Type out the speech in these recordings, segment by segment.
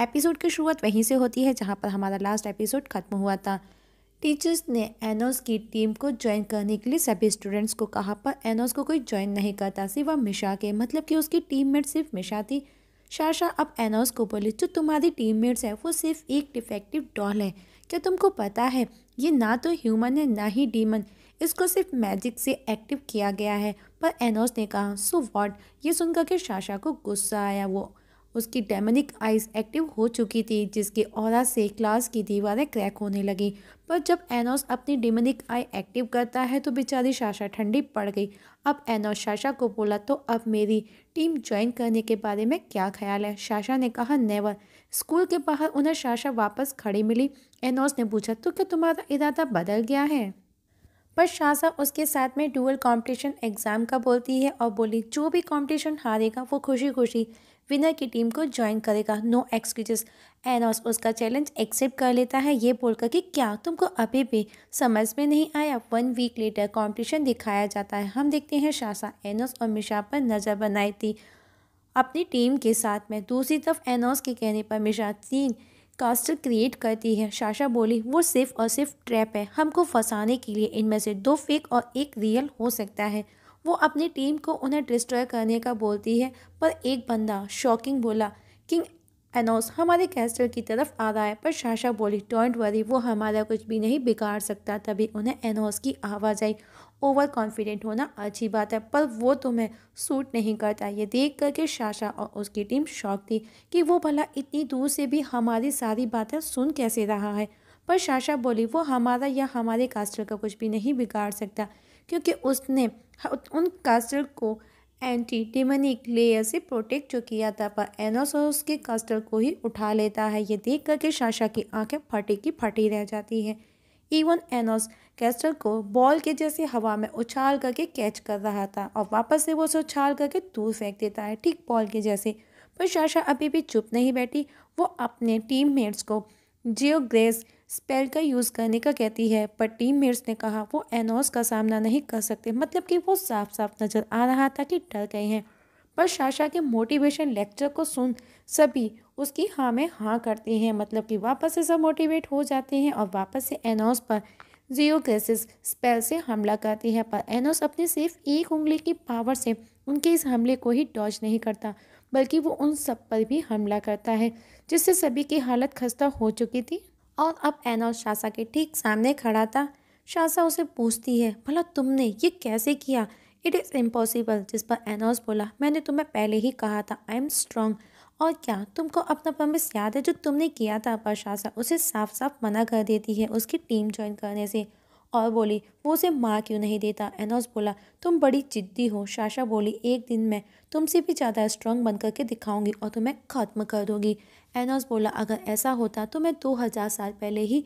episode की शुरुआत वहीं से होती है जहाँ पर हमारा लास्ट एपिसोड ख़त्म हुआ था टीचर्स ने एनोस की टीम को ज्वाइन करने के लिए सभी स्टूडेंट्स को कहा पर एनोस को कोई ज्वाइन नहीं करता सिवा मिशा के मतलब कि उसकी टीममेट सिर्फ मिशा थी शाशा अब एनोस को बोली जो तुम्हारी टीममेट्स हैं वो सिर्फ एक डिफेक्टिव डॉल है क्या तुमको पता है ये ना तो ह्यूमन है ना ही डीमन इसको सिर्फ मैजिक से एक्टिव किया गया है पर एनोस ने कहा सो वॉट ये सुनकर के शाशा को गुस्सा आया वो उसकी डेमनिक आइज एक्टिव हो चुकी थी जिसके और से क्लास की दीवारें क्रैक होने लगी पर जब एनोस अपनी डेमनिक आई एक्टिव करता है तो बेचारी शाशा ठंडी पड़ गई अब एनोस शाशा को बोला तो अब मेरी टीम ज्वाइन करने के बारे में क्या ख्याल है शाशा ने कहा नेवर स्कूल के बाहर उन्हें शाशा वापस खड़ी मिली एनोस ने पूछा तो क्या तुम्हारा इरादा बदल गया है पर शाशा उसके साथ में डूअल कॉम्पिटिशन एग्ज़ाम का बोलती है और बोली जो भी कॉम्पिटिशन हारेगा वो खुशी खुशी विनर की टीम को ज्वाइन करेगा नो एक्सक्यूजेस एनॉस उसका चैलेंज एक्सेप्ट कर लेता है ये बोलकर कि क्या तुमको अभी भी समझ में नहीं आया वन वीक लेटर कंपटीशन दिखाया जाता है हम देखते हैं शासा एनॉस और मिशा पर नज़र बनाई थी अपनी टीम के साथ में दूसरी तरफ एनॉस के कहने पर मिशा तीन कास्टर क्रिएट करती है शाशा बोली वो सिर्फ और सिर्फ ट्रैप है हमको फंसाने के लिए इनमें से दो फेक और एक रियल हो सकता है वो अपनी टीम को उन्हें डिस्ट्रॉय करने का बोलती है पर एक बंदा शॉकिंग बोला किंग एनोस हमारे कैस्टर की तरफ आ रहा है पर शाशा बोली डोंट वरी वो हमारा कुछ भी नहीं बिगाड़ सकता तभी उन्हें एनोस की आवाज़ आई ओवर कॉन्फिडेंट होना अच्छी बात है पर वो तुम्हें सूट नहीं करता ये देख कर के शाशा और उसकी टीम शौक थी कि वो भला इतनी दूर से भी हमारी सारी बातें सुन कैसे रहा है पर शाशा बोली वो हमारा या हमारे कास्टर का कुछ भी नहीं बिगाड़ सकता क्योंकि उसने उन कास्टर को एंटी डिमनिक लेयर से प्रोटेक्ट जो किया था पर एनोस उसके कास्टर को ही उठा लेता है ये देख कर के शाशा की आंखें फटी की फटी रह जाती है इवन एनोस कैस्टर को बॉल के जैसे हवा में उछाल करके कैच कर रहा था और वापस से वो उसे उछाल करके दूर फेंक देता है ठीक बॉल के जैसे पर शाशा अभी भी चुप नहीं बैठी वो अपने टीम मेट्स को जियो ग्रेस स्पेल का यूज़ करने का कहती है पर टीम मेट्स ने कहा वो एनोस का सामना नहीं कर सकते मतलब कि वो साफ साफ नज़र आ रहा था कि डर गए हैं पर शाशा के मोटिवेशन लेक्चर को सुन सभी उसकी हाँ में हाँ करते हैं मतलब कि वापस से सब मोटिवेट हो जाते हैं और वापस से एनोस पर जियो ग्रेसिस स्पेल से हमला करती है पर एनोस अपने सिर्फ एक उंगली की पावर से उनके इस हमले को ही टॉच नहीं करता बल्कि वो उन सब पर भी हमला करता है जिससे सभी की हालत खस्ता हो चुकी थी और अब एनोल शासा के ठीक सामने खड़ा था शासा उसे पूछती है भला तुमने ये कैसे किया इट इज़ इम्पॉसिबल जिस पर एनॉस बोला मैंने तुम्हें पहले ही कहा था आई एम स्ट्रॉन्ग और क्या तुमको अपना प्रमिस याद है जो तुमने किया था पर शासा उसे साफ साफ मना कर देती है उसकी टीम ज्वाइन करने से और बोली वो उसे मार क्यों नहीं देता एनोस बोला तुम बड़ी जिद्दी हो शाशा बोली एक दिन मैं तुमसे भी ज़्यादा स्ट्रांग बन करके दिखाऊंगी और तुम्हें ख़त्म कर दूंगी एनोस बोला अगर ऐसा होता तो मैं दो हज़ार साल पहले ही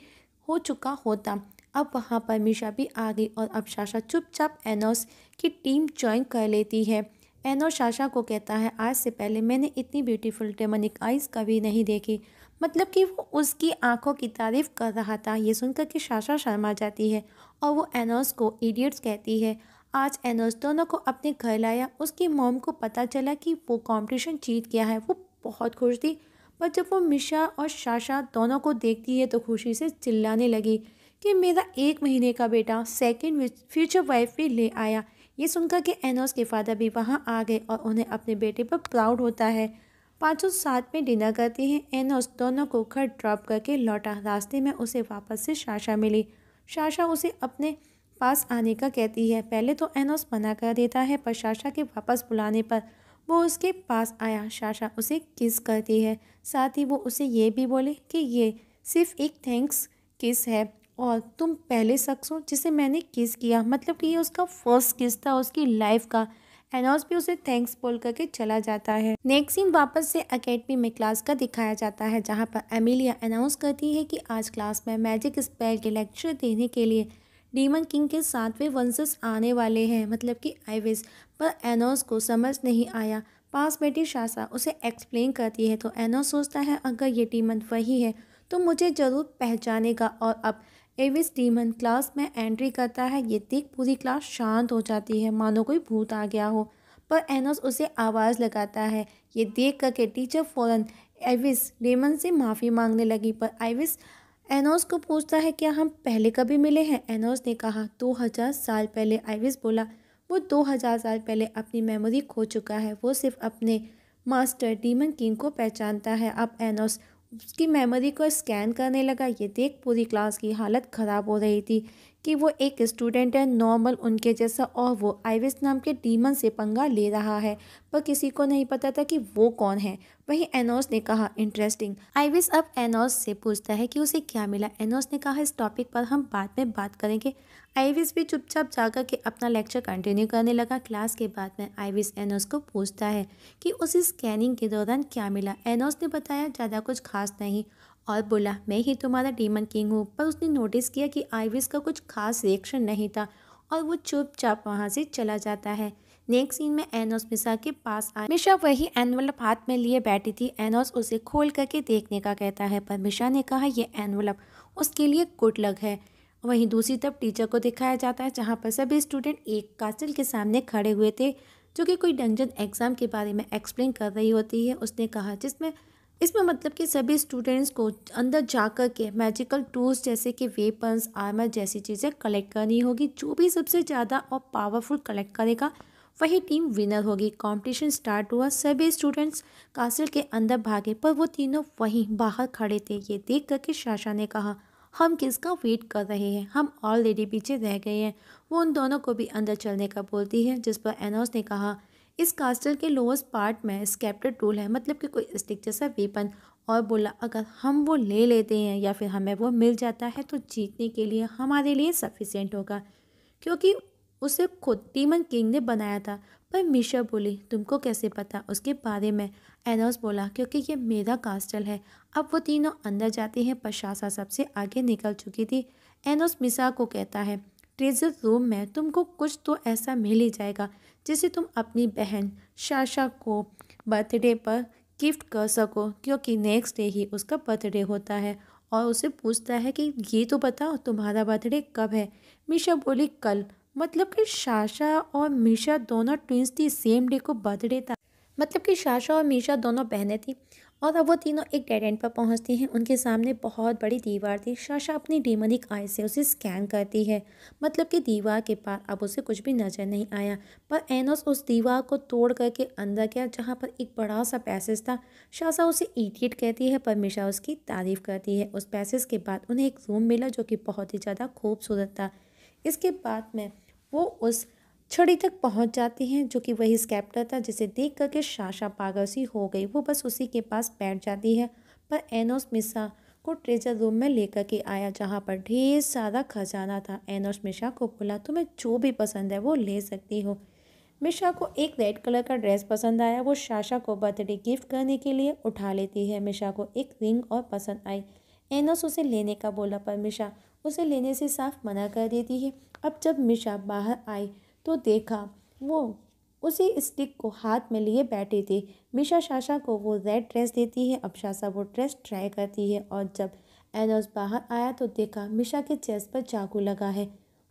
हो चुका होता अब वहाँ पर मीशा भी आ गई और अब शाशा चुपचाप एनोस की टीम ज्वाइन कर लेती है एनोस शाशा को कहता है आज से पहले मैंने इतनी ब्यूटीफुल डेमनिक आइज़ कभी नहीं देखी मतलब कि वो उसकी आंखों की तारीफ कर रहा था ये सुनकर कि शाशा शर्मा जाती है और वो एनोस को इडियट्स कहती है आज एनोस दोनों को अपने घर लाया उसकी मॉम को पता चला कि वो कॉम्पिटिशन जीत गया है वो बहुत खुश थी पर जब वो मिशा और शाशा दोनों को देखती है तो खुशी से चिल्लाने लगी कि मेरा एक महीने का बेटा सेकेंड फ्यूचर वाइफ भी ले आया ये सुनकर कि एनोस के फादर भी वहाँ आ गए और उन्हें अपने बेटे पर प्राउड होता है पाँचों साथ में डिनर करती हैं उस दोनों को घर ड्रॉप करके लौटा रास्ते में उसे वापस से शाशा मिली शाशा उसे अपने पास आने का कहती है पहले तो एनोस मना कर देता है पर शाशा के वापस बुलाने पर वो उसके पास आया शाशा उसे किस करती है साथ ही वो उसे ये भी बोले कि ये सिर्फ एक थैंक्स किस है और तुम पहले शख्स हो जिसे मैंने किस किया मतलब कि ये उसका फर्स्ट किस था उसकी लाइफ का एनोस भी उसे थैंक्स बोल करके चला जाता है नेक्स्ट सीन वापस से अकेडमी में क्लास का दिखाया जाता है जहाँ पर एमिलिया अनाउंस करती है कि आज क्लास में मैजिक स्पेल के लेक्चर देने के लिए डीमन किंग के सातवें वंशज आने वाले हैं मतलब कि आईविस पर एनॉस को समझ नहीं आया पास बेटी शासा उसे एक्सप्लेन करती है तो एनोस सोचता है अगर ये डीमन वही है तो मुझे ज़रूर पहचानेगा और अब एविस डीमन क्लास में एंट्री करता है ये देख पूरी क्लास शांत हो जाती है मानो कोई भूत आ गया हो पर एनोस उसे आवाज़ लगाता है ये देख करके टीचर फ़ौरन एविस डेमन से माफ़ी मांगने लगी पर एविस एनोस को पूछता है क्या हम पहले कभी मिले हैं एनोस ने कहा दो हज़ार साल पहले आइविस बोला वो दो हज़ार साल पहले अपनी मेमोरी खो चुका है वो सिर्फ अपने मास्टर डीमन किंग को पहचानता है अब एनोस उसकी मेमोरी को स्कैन करने लगा ये देख पूरी क्लास की हालत ख़राब हो रही थी कि वो एक स्टूडेंट है नॉर्मल उनके जैसा और वो आइविस नाम के डीमन से पंगा ले रहा है पर किसी को नहीं पता था कि वो कौन है वहीं एनोस ने कहा इंटरेस्टिंग आइविस अब एनोस से पूछता है कि उसे क्या मिला एनोस ने कहा इस टॉपिक पर हम बाद में बात करेंगे आइविस भी चुपचाप जाकर के अपना लेक्चर कंटिन्यू करने लगा क्लास के बाद में आइविस एनोस को पूछता है कि उसे स्कैनिंग के दौरान क्या मिला एनोस ने बताया ज़्यादा कुछ खास नहीं और बोला मैं ही तुम्हारा डीमन किंग हूँ पर उसने नोटिस किया कि आईविस का कुछ खास रिएक्शन नहीं था और वो चुपचाप वहाँ से चला जाता है नेक्स्ट सीन में एनोस मिशा के पास आए मिशा वही एनवलप हाथ में लिए बैठी थी एनोस उसे खोल करके देखने का कहता है पर मिशा ने कहा यह एनवलप उसके लिए गुड लग है वहीं दूसरी तरफ टीचर को दिखाया जाता है जहाँ पर सभी स्टूडेंट एक कास्टल के सामने खड़े हुए थे जो कि कोई डंजन एग्ज़ाम के बारे में एक्सप्लेन कर रही होती है उसने कहा जिसमें इसमें मतलब कि सभी स्टूडेंट्स को अंदर जा कर के मैजिकल टूल्स जैसे कि वेपन्स आर्मर जैसी चीज़ें कलेक्ट करनी होगी जो भी सबसे ज़्यादा और पावरफुल कलेक्ट करेगा वही टीम विनर होगी कंपटीशन स्टार्ट हुआ सभी स्टूडेंट्स कासिल के अंदर भागे पर वो तीनों वहीं बाहर खड़े थे ये देख करके शाशा ने कहा हम किसका वेट कर रहे हैं हम ऑलरेडी पीछे रह गए हैं वो उन दोनों को भी अंदर चलने का बोलती है जिस पर एनोस ने कहा इस कास्टल के लोअस्ट पार्ट में स्केप्टर टूल है मतलब कि कोई स्टिक जैसा वेपन और बोला अगर हम वो ले लेते हैं या फिर हमें वो मिल जाता है तो जीतने के लिए हमारे लिए सफिशेंट होगा क्योंकि उसे खुद टीमन किंग ने बनाया था पर मिशा बोली तुमको कैसे पता उसके बारे में एनोस बोला क्योंकि ये मेरा कास्टल है अब वो तीनों अंदर जाते हैं पर शासा सबसे आगे निकल चुकी थी एनोस मिसा को कहता है ट्रेजर रूम में तुमको कुछ तो ऐसा मिल ही जाएगा जिसे तुम अपनी बहन शाशा को बर्थडे पर गिफ्ट कर सको क्योंकि नेक्स्ट डे ही उसका बर्थडे होता है और उसे पूछता है कि ये तो बताओ तुम्हारा बर्थडे कब है मीशा बोली कल मतलब कि शाशा और मीशा दोनों ट्विंस थी सेम डे को बर्थडे था मतलब कि शाशा और मीशा दोनों बहनें थी और अब वो तीनों एक डेड एंड पर पहुंचती हैं उनके सामने बहुत बड़ी दीवार थी शाशा अपनी डेमनिक आई से उसे स्कैन करती है मतलब कि दीवार के पार अब उसे कुछ भी नज़र नहीं आया पर एनोस उस दीवार को तोड़ करके अंदर गया जहाँ पर एक बड़ा सा पैसेज था शाशा उसे इडियट कहती है पर मिशा उसकी तारीफ़ करती है उस पैसेज के बाद उन्हें एक रूम मिला जो कि बहुत ही ज़्यादा खूबसूरत था इसके बाद में वो उस छड़ी तक पहुंच जाते हैं जो कि वही स्कैप्टर था जिसे देख करके शाशा पागल सी हो गई वो बस उसी के पास बैठ जाती है पर एनोस मिसा को ट्रेजर रूम में लेकर के आया जहाँ पर ढेर सारा खजाना था एनोस मिशा को बोला तुम्हें जो भी पसंद है वो ले सकती हो मिशा को एक रेड कलर का ड्रेस पसंद आया वो शाशा को बर्थडे गिफ्ट करने के लिए उठा लेती है मिशा को एक रिंग और पसंद आई एनोस उसे लेने का बोला पर मिशा उसे लेने से साफ मना कर देती है अब जब मिशा बाहर आई तो देखा वो उसी स्टिक को हाथ में लिए बैठे थे मिशा शाशा को वो रेड ड्रेस देती है अब शाशा वो ड्रेस ट्राई करती है और जब एनोस बाहर आया तो देखा मिशा के चेस्ट पर चाकू लगा है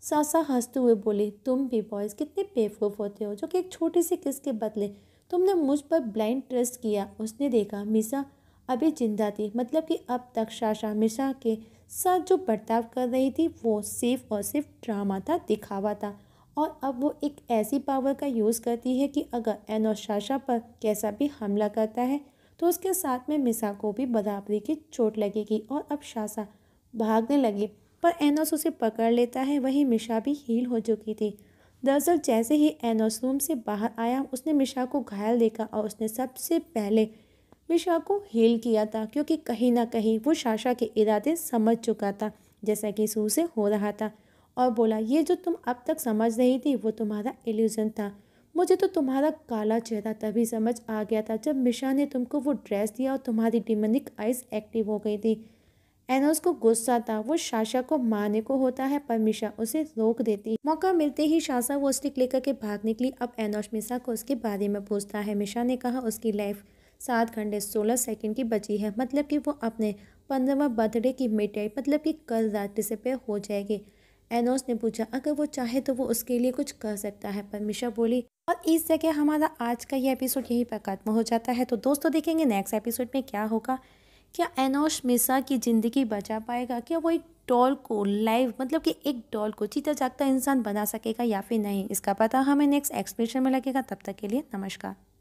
सासा हंसते हुए बोली तुम भी बॉयज़ कितने बेवकूफ़ होते हो जो कि एक छोटी सी किस के बदले तुमने मुझ पर ब्लाइंड ट्रस्ट किया उसने देखा मिशा अभी जिंदा थी मतलब कि अब तक शाशा मिशा के साथ जो बर्ताव कर रही थी वो सिर्फ और सिर्फ ड्रामा था दिखावा था और अब वो एक ऐसी पावर का यूज़ करती है कि अगर एनोशाशा पर कैसा भी हमला करता है तो उसके साथ में मिसा को भी बराबरी की चोट लगेगी और अब शाशा भागने लगी पर एनोस उसे पकड़ लेता है वहीं मिशा भी हील हो चुकी थी दरअसल जैसे ही एनोस रूम से बाहर आया उसने मिशा को घायल देखा और उसने सबसे पहले मिशा को हील किया था क्योंकि कहीं ना कहीं वो शाशा के इरादे समझ चुका था जैसा कि सू से हो रहा था और बोला ये जो तुम अब तक समझ नहीं थी वो तुम्हारा एल्यूज़न था मुझे तो तुम्हारा काला चेहरा तभी समझ आ गया था जब मिशा ने तुमको वो ड्रेस दिया और तुम्हारी डिमनिक आइज एक्टिव हो गई थी एनोस को गुस्सा था वो शाशा को मारने को होता है पर मिशा उसे रोक देती मौका मिलते ही शाशा वो स्टिक लेकर के भाग निकली अब एनोस मिशा को उसके बारे में पूछता है मिशा ने कहा उसकी लाइफ सात घंटे सोलह सेकंड की बची है मतलब कि वो अपने पंद्रहवा बर्थडे की मिटाई मतलब कि कल रात डिसपेयर हो जाएगी एनोस ने पूछा अगर वो चाहे तो वो उसके लिए कुछ कर सकता है पर मिशा बोली और इस जगह हमारा आज का ये एपिसोड यहीं पर खत्म हो जाता है तो दोस्तों देखेंगे नेक्स्ट एपिसोड में क्या होगा क्या एनोश मिसा की ज़िंदगी बचा पाएगा क्या वो एक डॉल को लाइव मतलब कि एक डॉल को चीता जागता इंसान बना सकेगा या फिर नहीं इसका पता हमें नेक्स्ट एक्सप्रेशन में लगेगा तब तक के लिए नमस्कार